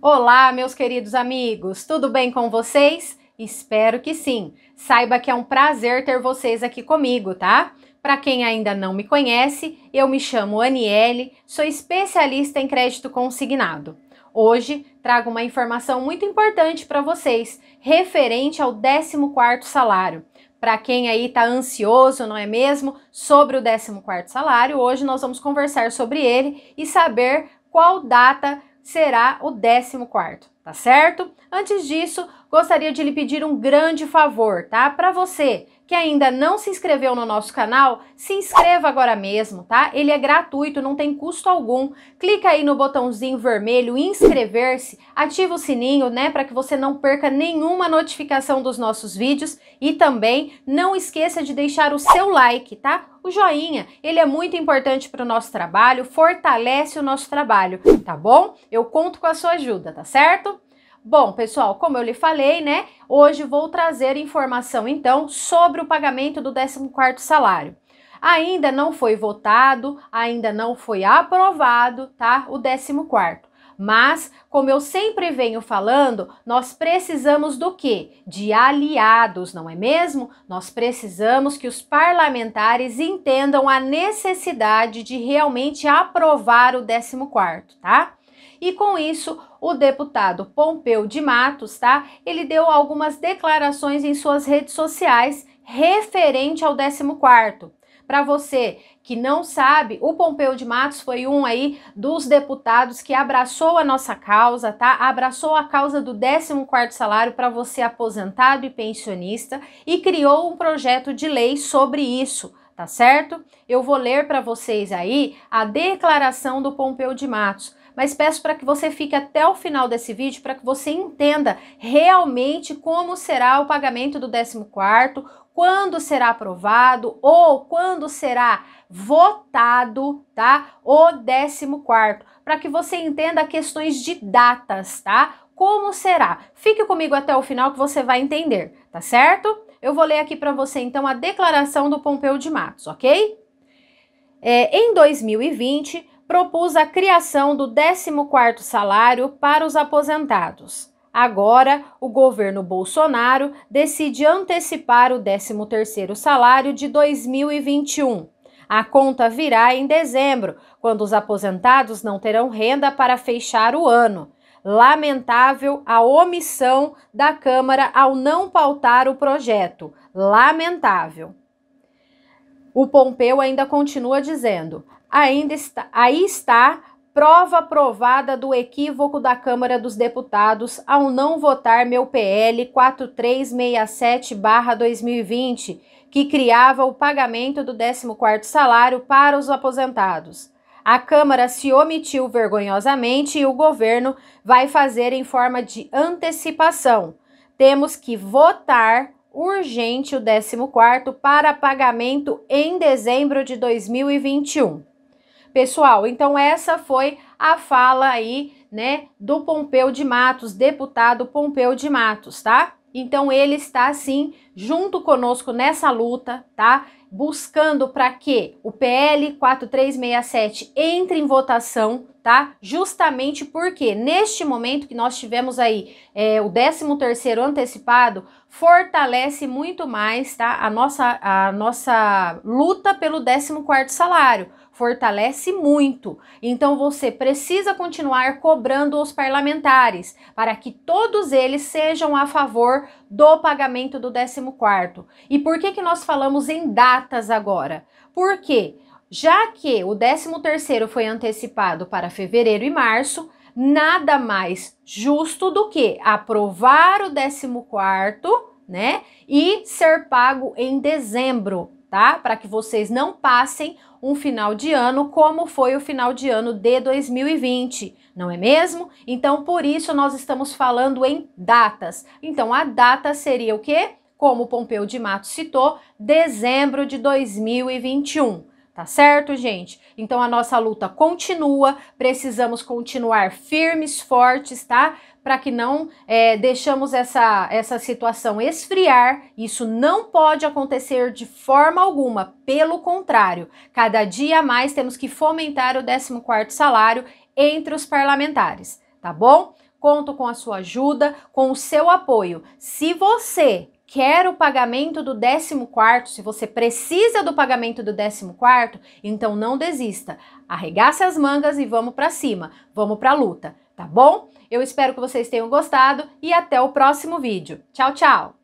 Olá, meus queridos amigos, tudo bem com vocês? Espero que sim. Saiba que é um prazer ter vocês aqui comigo, tá? Para quem ainda não me conhece, eu me chamo Aniele, sou especialista em crédito consignado. Hoje trago uma informação muito importante para vocês, referente ao 14º salário. Para quem aí está ansioso, não é mesmo, sobre o 14º salário, hoje nós vamos conversar sobre ele e saber qual data será o 14, tá certo? Antes disso, gostaria de lhe pedir um grande favor, tá? Para você que ainda não se inscreveu no nosso canal, se inscreva agora mesmo, tá? Ele é gratuito, não tem custo algum. Clica aí no botãozinho vermelho inscrever-se, ativa o sininho, né, para que você não perca nenhuma notificação dos nossos vídeos e também não esqueça de deixar o seu like, tá? O joinha, ele é muito importante para o nosso trabalho, fortalece o nosso trabalho, tá bom? Eu conto com a sua ajuda, tá certo? Bom, pessoal, como eu lhe falei, né? Hoje vou trazer informação então sobre o pagamento do 14º salário. Ainda não foi votado, ainda não foi aprovado, tá? O 14 Mas, como eu sempre venho falando, nós precisamos do quê? De aliados, não é mesmo? Nós precisamos que os parlamentares entendam a necessidade de realmente aprovar o 14 quarto, tá? e com isso o deputado Pompeu de Matos, tá? Ele deu algumas declarações em suas redes sociais referente ao 14º. Para você que não sabe, o Pompeu de Matos foi um aí dos deputados que abraçou a nossa causa, tá? Abraçou a causa do 14º salário para você aposentado e pensionista e criou um projeto de lei sobre isso tá certo? Eu vou ler para vocês aí a declaração do Pompeu de Matos, mas peço para que você fique até o final desse vídeo para que você entenda realmente como será o pagamento do 14º, quando será aprovado ou quando será votado, tá? O 14º, para que você entenda questões de datas, tá? Como será? Fique comigo até o final que você vai entender, tá certo? Eu vou ler aqui para você então a declaração do Pompeu de Matos, ok? É, em 2020, propus a criação do 14º salário para os aposentados. Agora, o governo Bolsonaro decide antecipar o 13º salário de 2021. A conta virá em dezembro, quando os aposentados não terão renda para fechar o ano. Lamentável a omissão da Câmara ao não pautar o projeto. Lamentável. O Pompeu ainda continua dizendo: ainda está, aí está prova provada do equívoco da Câmara dos Deputados ao não votar meu PL 4367/2020, que criava o pagamento do 14 salário para os aposentados. A Câmara se omitiu vergonhosamente e o governo vai fazer em forma de antecipação. Temos que votar urgente o 14 para pagamento em dezembro de 2021. Pessoal, então essa foi a fala aí, né, do Pompeu de Matos, deputado Pompeu de Matos, tá? Então ele está assim junto conosco nessa luta, tá? Buscando para que o PL 4367 entre em votação tá? Justamente porque neste momento que nós tivemos aí é, o 13 terceiro antecipado, fortalece muito mais, tá? A nossa, a nossa luta pelo 14 quarto salário, fortalece muito. Então você precisa continuar cobrando os parlamentares para que todos eles sejam a favor do pagamento do 14 quarto. E por que que nós falamos em datas agora? Por quê? Já que o 13º foi antecipado para fevereiro e março, nada mais justo do que aprovar o 14º, né, e ser pago em dezembro, tá? Para que vocês não passem um final de ano como foi o final de ano de 2020, não é mesmo? Então, por isso nós estamos falando em datas. Então, a data seria o quê? Como Pompeu de Matos citou, dezembro de 2021. Tá certo, gente? Então a nossa luta continua, precisamos continuar firmes, fortes, tá? Para que não é, deixamos essa, essa situação esfriar. Isso não pode acontecer de forma alguma, pelo contrário, cada dia mais temos que fomentar o 14 salário entre os parlamentares, tá bom? Conto com a sua ajuda, com o seu apoio. Se você quer o pagamento do 14 se você precisa do pagamento do 14 então não desista. Arregace as mangas e vamos para cima. Vamos para a luta, tá bom? Eu espero que vocês tenham gostado e até o próximo vídeo. Tchau, tchau.